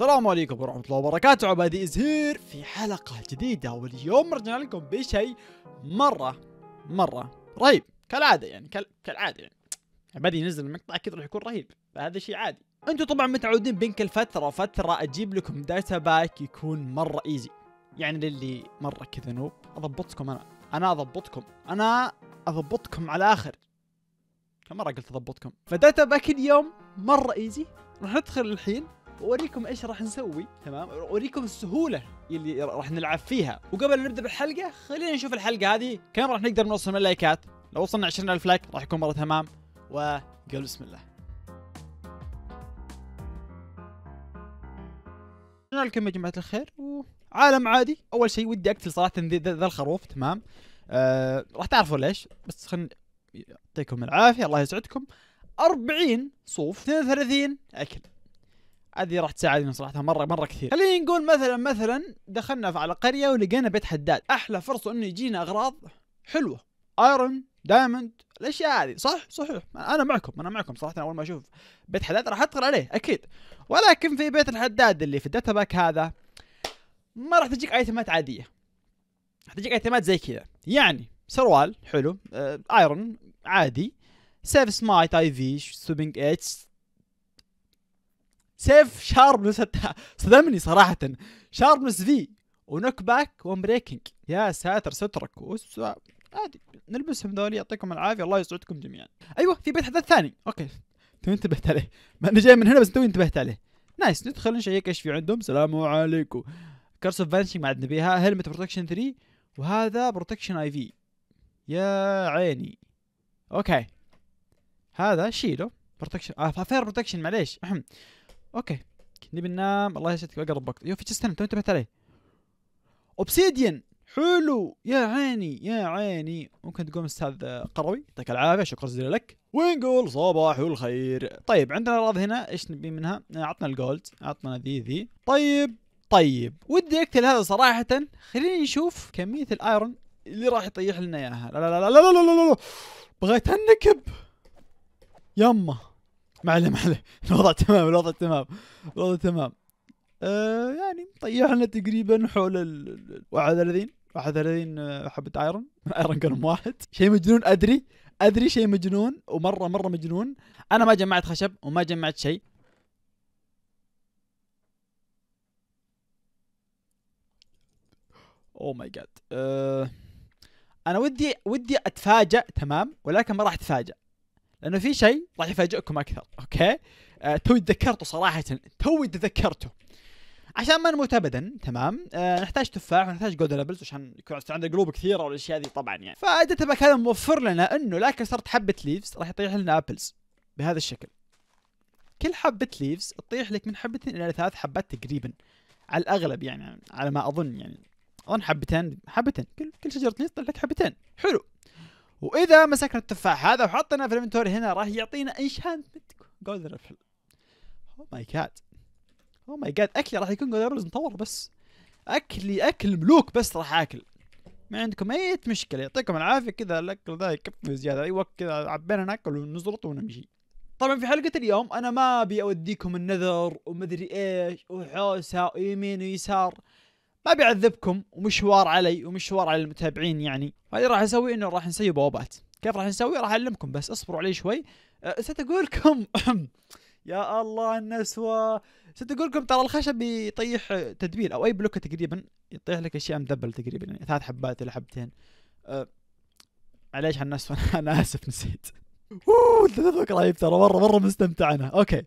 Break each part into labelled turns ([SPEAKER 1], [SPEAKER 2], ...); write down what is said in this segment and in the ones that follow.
[SPEAKER 1] السلام عليكم ورحمة الله وبركاته عبادي إزهير في حلقة جديدة واليوم رجعنا لكم بشيء مرة مرة رهيب كالعادة يعني كال... كالعادة يعني عبادي ينزل المقطع أكيد راح يكون رهيب فهذا شيء عادي أنتم طبعا متعودين بين كل فترة فترة أجيب لكم داتا باك يكون مرة إيزي يعني للي مرة كذا نوب أضبطكم أنا أنا أضبطكم أنا أضبطكم على آخر كم مرة قلت أضبطكم فداتا باك اليوم مرة إيزي راح ندخل الحين واوريكم ايش راح نسوي تمام اوريكم السهوله اللي راح نلعب فيها وقبل نبدا بالحلقه خلينا نشوف الحلقه هذه كم راح نقدر نوصل من اللايكات لو وصلنا 20000 لايك راح يكون مره تمام وقل بسم الله رجعنا لكم يا جماعه الخير وعالم عادي اول شيء ودي اقتل صراحه ذا الخروف تمام أه راح تعرفوا ليش بس خل يعطيكم العافيه الله يسعدكم 40 صوف 32 اكل هذه راح تساعدنا صراحه مره مره كثير خلينا نقول مثلا مثلا دخلنا على قريه ولقينا بيت حداد احلى فرصه انه يجينا اغراض حلوه ايرون دايموند الاشياء هذه صح صحيح انا معكم انا معكم صراحه اول ما اشوف بيت حداد راح ادخل عليه اكيد ولكن في بيت الحداد اللي في الداتا باك هذا ما راح تجيك ايتمات عاديه راح تجيك ايتمات زي كذا يعني سروال حلو ايرون آه، عادي سيف سمايت اي في سوبينج اتش سيف شاربنس صدمني صراحة شاربنس في ونوك باك وان بريكنج يا ساتر سترك وسا... عادي نلبسهم ذولي يعطيكم العافية الله يسعدكم جميعا ايوه في بيت حدث ثاني اوكي تو انتبهت عليه ما انا جاي من هنا بس تو انتبهت عليه نايس ندخل نشيك ايش في عندهم سلام عليكم كارس اوف ما عاد نبيها هيلمت بروتكشن 3 وهذا بروتكشن اي في يا عيني اوكي هذا شيله بروتكشن اه فاير بروتكشن معليش اوكي نبي ننام الله يسعدك اقرب وقت يو في استنى تو انتبهت علي اوبسيديان حلو يا عيني يا عيني ممكن تقوم استاذ قروي يعطيك العافيه شكرا جزيلا لك ونقول صباح الخير طيب عندنا اراضي هنا ايش نبي منها اعطنا الجولد اعطنا ذي ذي طيب طيب ودي اقتل هذا صراحه خليني نشوف كميه الايرون اللي راح يطيح لنا اياها لا لا لا لا لا لا لا, لا, لا. بغيت انكب يمه ما عليه ما عليه الوضع تمام الوضع تمام الوضع تمام آه يعني طيحنا تقريبا حول ال 31 31 آه، حبة ايرون ايرون قرم واحد شيء مجنون ادري ادري شيء مجنون ومره مره مجنون انا ما جمعت خشب وما جمعت شيء اوه ماي جاد انا ودي ودي اتفاجئ تمام ولكن ما راح اتفاجئ لانه في شيء راح يفاجئكم اكثر اوكي آه توي تذكرته صراحه توي تذكرته عشان ما نموت ابدا تمام آه نحتاج تفاح ونحتاج جولد ليفلز عشان يكون عندنا قلوب كثيره والاشياء ذي طبعا يعني فاذا باك هذا موفر لنا انه لا كسرت حبه ليفز راح يطيح لنا ابلز بهذا الشكل كل حبه ليفز تطيح لك من حبتين الى ثلاث حبات تقريبا على الاغلب يعني على ما اظن يعني اظن حبتين حبتين كل كل شجره ليفز تطيح لك حبتين حلو واذا مسكنا التفاح هذا وحطيناه في الانفنتوري هنا راح يعطينا انشانتمنت جولدن ابل او ماي جاد او ماي جاد اكلي راح يكون جولدن ابلز مطور بس اكلي اكل ملوك بس راح اكل ما عندكم اي مشكله يعطيكم العافيه كذا الاكل ذا يكفي زياده اي وقت كذا عبينا ناكل ونزرط ونمشي طبعا في حلقة اليوم أنا ما أبي أوديكم النذر ومدري إيش وحوسة ويمين ويسار ما بيعذبكم ومشوار علي ومشوار على المتابعين يعني فاللي راح اسوي انه راح نسوي بوابات كيف راح نسوي راح اعلمكم بس اصبروا علي شوي أه ستقولكم يا الله النسوة ستقولكم ترى الخشب يطيح تدبير او اي بلوكة تقريبا يطيح لك اشياء مدبل تقريبا يعني ثلاث حبات الى حبتين أه معليش على انا اسف نسيت اوه رهيب ترى مره مره مستمتع انا اوكي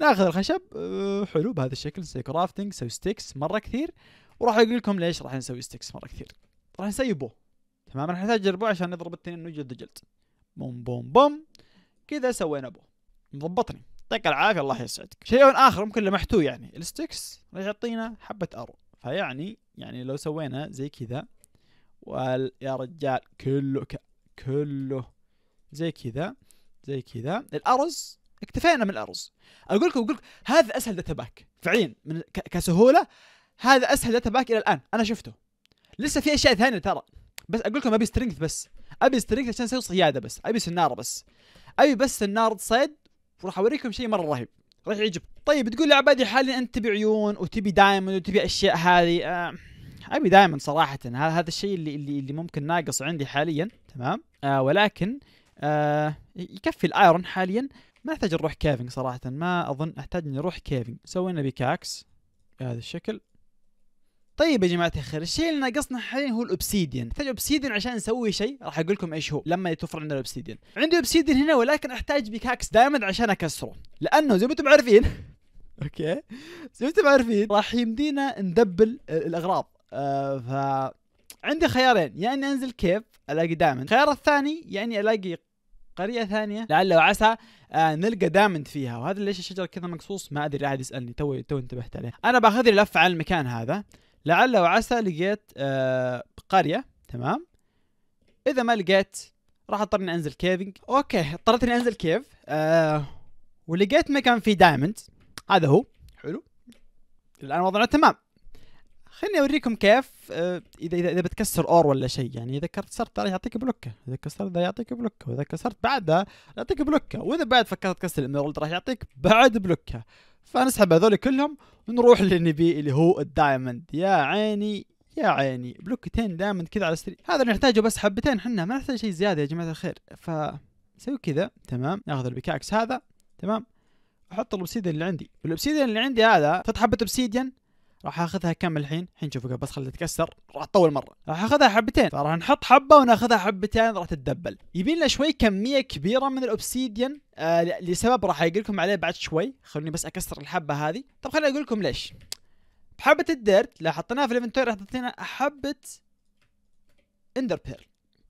[SPEAKER 1] ناخذ الخشب أه حلو بهذا الشكل نسوي كرافتنج نسوي ستيكس مره كثير وراح اقول لكم ليش راح نسوي ستكس مره كثير راح نسيبه تمام راح نحتاج الربع عشان نضرب التنين نجلد جلد بوم بوم بوم كذا سوينا بو مضبطني يعطيك العافيه الله يسعدك شيء اخر ممكن لمحتوه يعني الستكس راح يعطينا حبه ارو فيعني يعني لو سوينا زي كذا يا رجال كله ك... كله زي كذا زي كذا الارز اكتفينا من الارز اقول لكم اقول لكم هذا اسهل داتا باك فعليا من ك... كسهوله هذا اسهل داتا باك الى الان انا شفته لسه في اشياء ثانيه ترى بس اقول لكم ابي سترينث بس ابي سترينث عشان اسوي صياده بس ابي سناره بس ابي بس سناره صيد وراح اوريكم شيء مره رهيب راح يعجب طيب تقول لي عبادي حاليا انت تبي عيون وتبي دايموند وتبي اشياء هذه آه ابي دايما صراحه هذا الشيء اللي اللي اللي ممكن ناقص عندي حاليا تمام آه ولكن آه يكفي الايرون حاليا ما احتاج نروح كيفنج صراحه ما اظن احتاج اني اروح كيفنج سوينا بيكاكس بهذا الشكل طيب يا جماعه الخير الشيء اللي ناقصنا حاليا هو الاوبسيديان نحتاج اوبسيديان عشان نسوي شيء راح اقول لكم ايش هو لما يتوفر عندنا الاوبسيديان عندي اوبسيديان هنا ولكن احتاج بيكاكس دايموند عشان اكسره لانه زي ما انتم عارفين اوكي زي ما انتم عارفين راح يمدينا ندبل الاغراض آه ف عندي خيارين يا يعني اني انزل كيف الاقي دايموند الخيار الثاني يعني الاقي قريه ثانيه لعل وعسى آه نلقى دايموند فيها وهذا ليش الشجره كذا مقصوص ما ادري احد يسالني تو تو انتبهت عليه انا باخذ لي لفه على المكان هذا لعل وعسى لقيت آه قريه تمام اذا ما لقيت راح اضطر اني انزل كيفنج اوكي اضطريت اني انزل كيف آه ولقيت مكان فيه دايموند هذا هو حلو الان وضعنا تمام خليني اوريكم كيف آه، اذا اذا اذا بتكسر اور ولا شيء يعني اذا كسرت ترى يعطيك بلوكه اذا كسرت راح يعطيك بلوكه واذا كسرت بعدها يعطيك بلوكه واذا بعد فكرت تكسر الاميرالد راح يعطيك بعد بلوكه فنسحب هذول كلهم ونروح للي نبي اللي هو الدايموند يا عيني يا عيني بلوكتين دايموند كذا على السريع هذا اللي نحتاجه بس حبتين حنا ما نحتاج شيء زياده يا جماعه الخير فنسوي كذا تمام ناخذ البيكاكس هذا تمام احط الاوبسيديان اللي عندي الاوبسيديان اللي عندي هذا تحط حبه اوبسيديان راح اخذها كم الحين الحين شوف بس خليها تتكسر راح تطول مره راح اخذها حبتين فراح نحط حبه وناخذها حبتين راح تتدبل يبي لنا شوي كميه كبيره من الاوبسيديان آه لسبب راح اقول لكم عليه بعد شوي خلوني بس اكسر الحبه هذه طب خليني اقول لكم ليش بحبه الديرت لو حطيناها في الانفنتوري راح تعطينا حبه اندر بيرل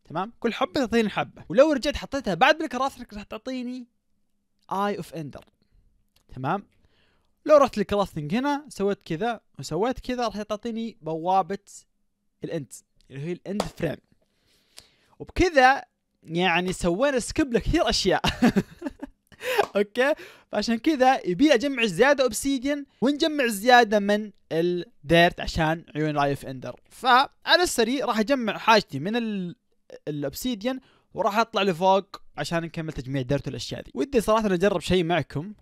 [SPEAKER 1] تمام كل حبه تعطيني حبه ولو رجعت حطيتها بعد بالكراسلك راح تعطيني اي اوف اندر تمام لو رحت الكرافتنج هنا سويت كذا وسويت كذا راح تعطيني بوابه الاند اللي هي الاند فريم وبكذا يعني سوينا سكيب لكثير اشياء اوكي فعشان كذا يبي اجمع زياده اوبسيديان ونجمع زياده من الديرت عشان عيون رايف اندر فعلى السريع راح اجمع حاجتي من الاوبسيديان وراح اطلع لفوق عشان نكمل تجميع ديرت والاشياء دي ودي صراحه اجرب شيء معكم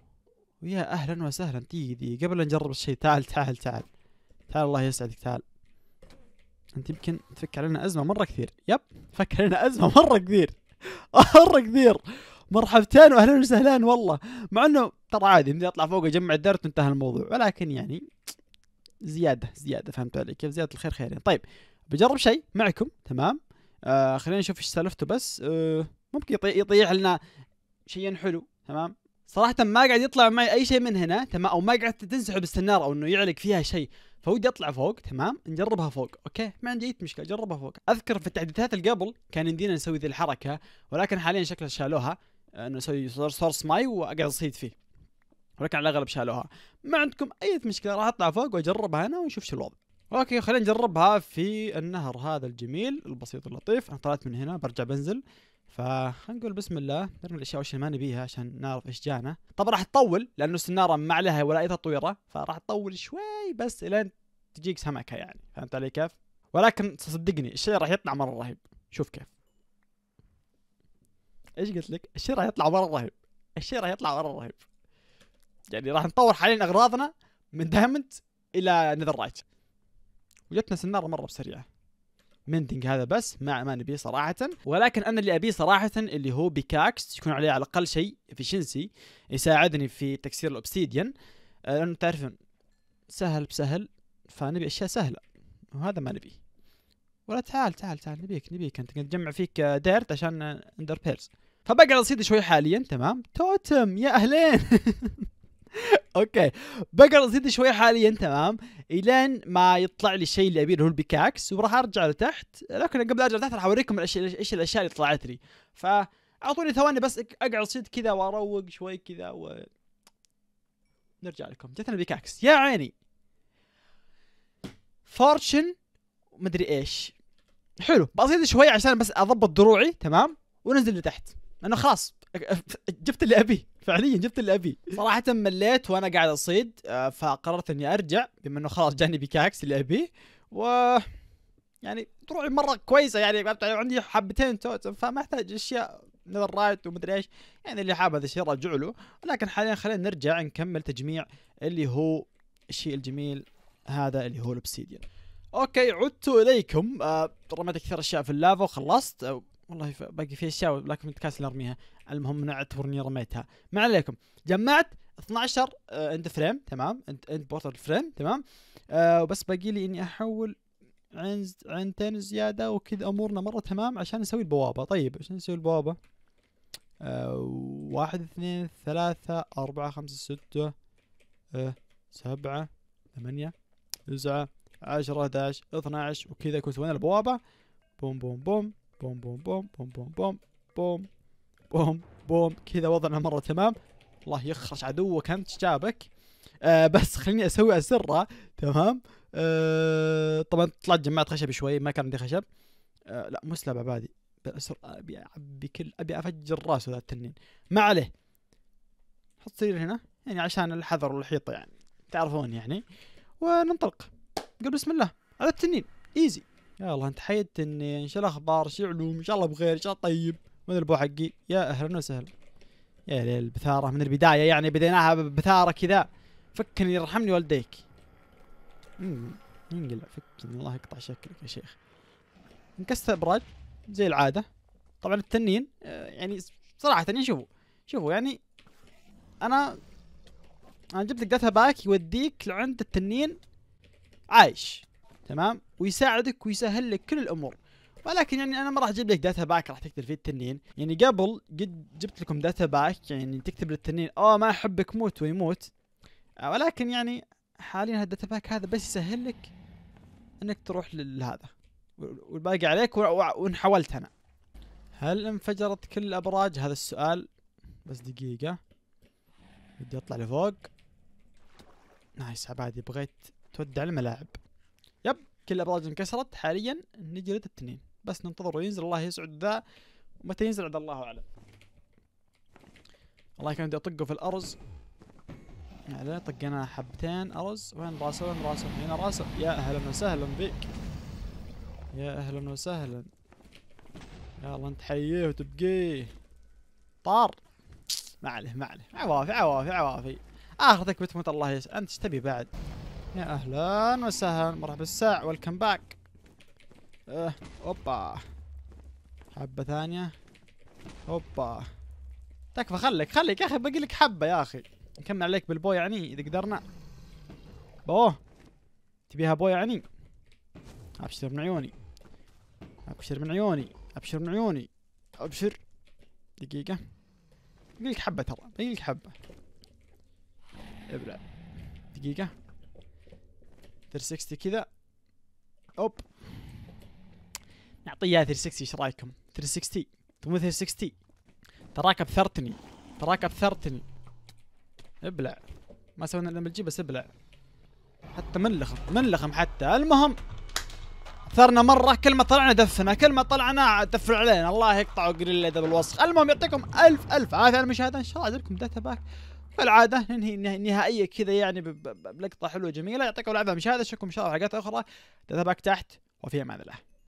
[SPEAKER 1] ويا اهلا وسهلا دقيقة دقيقة قبل نجرب الشيء تعال تعال تعال تعال الله يسعدك تعال انت يمكن تفك علينا ازمة مرة كثير يب فك علينا ازمة مرة كثير مرة كثير مرحبتين واهلا وسهلا والله مع انه ترى عادي بدي اطلع فوق اجمع الدرت وانتهى الموضوع ولكن يعني زيادة زيادة فهمت علي كيف زيادة الخير خيرين طيب بجرب شيء معكم تمام آه خلينا نشوف ايش سالفته بس آه ممكن يطيح يطيع لنا شيء حلو تمام صراحة ما قاعد يطلع معي أي شيء من هنا تمام أو ما قعدت تنسحب السنارة أو إنه يعلق فيها شيء فودي أطلع فوق تمام نجربها فوق أوكي ما عندي أي مشكلة جربها فوق أذكر في التحديثات اللي قبل كان يمدينا نسوي ذي الحركة ولكن حاليا شكلها شالوها آه، إنه أسوي سورس ماي وأقعد أصيد فيه ولكن على الأغلب شالوها ما عندكم أي مشكلة راح أطلع فوق وأجربها أنا ونشوف شو الوضع اوكي خلينا نجربها في النهر هذا الجميل البسيط اللطيف انا طلعت من هنا برجع بنزل فخلنا نقول بسم الله نرمي الاشياء وش ما نبيها عشان نعرف ايش جانا طبعا راح تطول لانه السناره ما عليها ولا اي تطويره فراح تطول شوي بس الين تجيك سمكه يعني فهمت علي كيف؟ ولكن صدقني الشيء راح يطلع مره رهيب شوف كيف ايش قلت لك؟ الشيء راح يطلع مره رهيب الشيء راح يطلع مره رهيب يعني راح نطور حاليا اغراضنا من دايمنت الى نذر رايت وجتنا سناره مره بسريعه منتنج هذا بس ما ما نبيه صراحه ولكن انا اللي ابيه صراحه اللي هو بيكاكس يكون عليه على الاقل شيء افشنسي يساعدني في تكسير الاوبسيديان آه، لانه تعرفون سهل بسهل فنبي اشياء سهله وهذا ما نبيه ولا تعال تعال تعال نبيك نبيك انت نجمع فيك آه، ديرت عشان اندر آه، بيرز فبقى اصيد شوي حاليا تمام توتم يا اهلين اوكي بقرا زيد شوي حاليا تمام الين ما يطلع لي الشيء اللي ابيه هو البيكاكس وراح ارجع لتحت لكن قبل ارجع لتحت راح اوريكم ايش الاشياء اللي طلعت لي فاعطوني ثواني بس اقعد صيد كذا واروق شوي كذا و نرجع لكم جتنا البيكاكس يا عيني فورتشن مدري ايش حلو بصيد شوي عشان بس اضبط دروعي تمام وننزل لتحت لانه خلاص جبت اللي ابيه فعليا جبت اللي ابي صراحه مليت وانا قاعد اصيد آه، فقررت اني ارجع بما انه خلاص جاني بيكاكس اللي ابيه و يعني تروح مره كويسه يعني عندي حبتين توتم فما احتاج اشياء نذر رايت ومدري ايش يعني اللي حاب هذا الشيء راجع له ولكن حاليا خلينا نرجع نكمل تجميع اللي هو الشيء الجميل هذا اللي هو الاوبسيديان اوكي عدت اليكم آه رميت كثير اشياء في اللافا وخلصت آه والله باقي في اشياء لكن متكاسل اللي ارميها المهم نعتبر اني رميتها ما عليكم جمعت 12 اند فريم تمام اند بورتر فريم تمام آه وبس باقي لي اني احول عند عندتين زياده وكذا امورنا مره تمام عشان نسوي البوابه طيب عشان نسوي البوابه آه واحد اثنين ثلاثة أربعة خمسة ستة آه سبعة ثمانية تسعة عشرة داش اثنا عشر وكذا كنت سوينا البوابة بوم بوم بوم بوم بوم بوم بوم بوم بوم بوم بوم بوم كذا وضعنا مره تمام الله يخرش عدوك انت جابك آه بس خليني اسوي اسره تمام آه طبعا طلعت جمعت خشب شوي ما كان عندي خشب آه لا مو عبادي بالاسر ابي اعبي كل ابي افجر راسه ذا التنين ما عليه حط سرير هنا يعني عشان الحذر والحيطه يعني تعرفون يعني وننطلق قل بسم الله على التنين ايزي يا الله انت حي التنين شو الاخبار شو علوم ان شاء الله بخير ان شاء الله طيب من البو حقي يا اهلا وسهلا يا ليل البثاره من البدايه يعني بديناها بثاره كذا فكني يرحمني والديك انقلع فكني الله يقطع شكلك يا شيخ انكست ابراج زي العاده طبعا التنين آه، يعني صراحه يعني شوفوا شوفوا يعني انا انا جبت لك داتا باك يوديك لعند التنين عايش تمام ويساعدك ويسهل لك كل الامور ولكن يعني انا ما راح اجيب لك داتا باك راح تكتب فيه التنين يعني قبل قد جبت لكم داتا باك يعني تكتب للتنين اوه ما احبك موت ويموت آه، ولكن يعني حاليا هالداتا باك هذا بس يسهل لك انك تروح لهذا والباقي عليك وان حولت انا هل انفجرت كل الابراج هذا السؤال بس دقيقة بدي اطلع لفوق نايس عبادي بغيت تودع الملاعب يب كل الابراج انكسرت حاليا نجرد التنين بس ننتظره ينزل الله يسعد ذا متى ينزل عند الله اعلم والله كان بدي اطقه في الارز لا طقنا حبتين ارز وين راسه وين راسه هنا راسه يا اهلا وسهلا بك يا اهلا وسهلا يا الله انت حييه وتبقيه طار ما عليه ما عليه عوافي عوافي عوافي اخرتك بتموت الله يسعد انت ايش تبي بعد يا اهلا وسهلا مرحبا بالساع ويلكم باك اه اوبا حبة ثانية اوبا تكفى خليك خليك يا اخي باقي لك حبة يا اخي نكمل عليك بالبو يعني اذا قدرنا بوه تبيها بو يعني ابشر من عيوني ابشر من عيوني ابشر من عيوني ابشر دقيقة باقي لك حبة ترى باقي لك حبة ابلع دقيقة 360 كذا اوب نعطيه 360 ايش رايكم 360 تبون 360 تراك ابثرتني تراك ابثرتني ابلع ما سوينا الا بالجي بس ابلع حتى من لخم من لخم حتى المهم ثرنا مره كل ما طلعنا دفنا كل ما طلعنا دفن علينا الله يقطع قليل الادب الوسخ المهم يعطيكم الف الف عافيه على المشاهده ان شاء الله عندكم داتا باك كالعاده ننهي نهائيه كذا يعني بلقطه حلوه جميله يعطيكم العافيه على المشاهده اشوفكم ان شاء الله حلقات اخرى داتا باك تحت وفي امان الله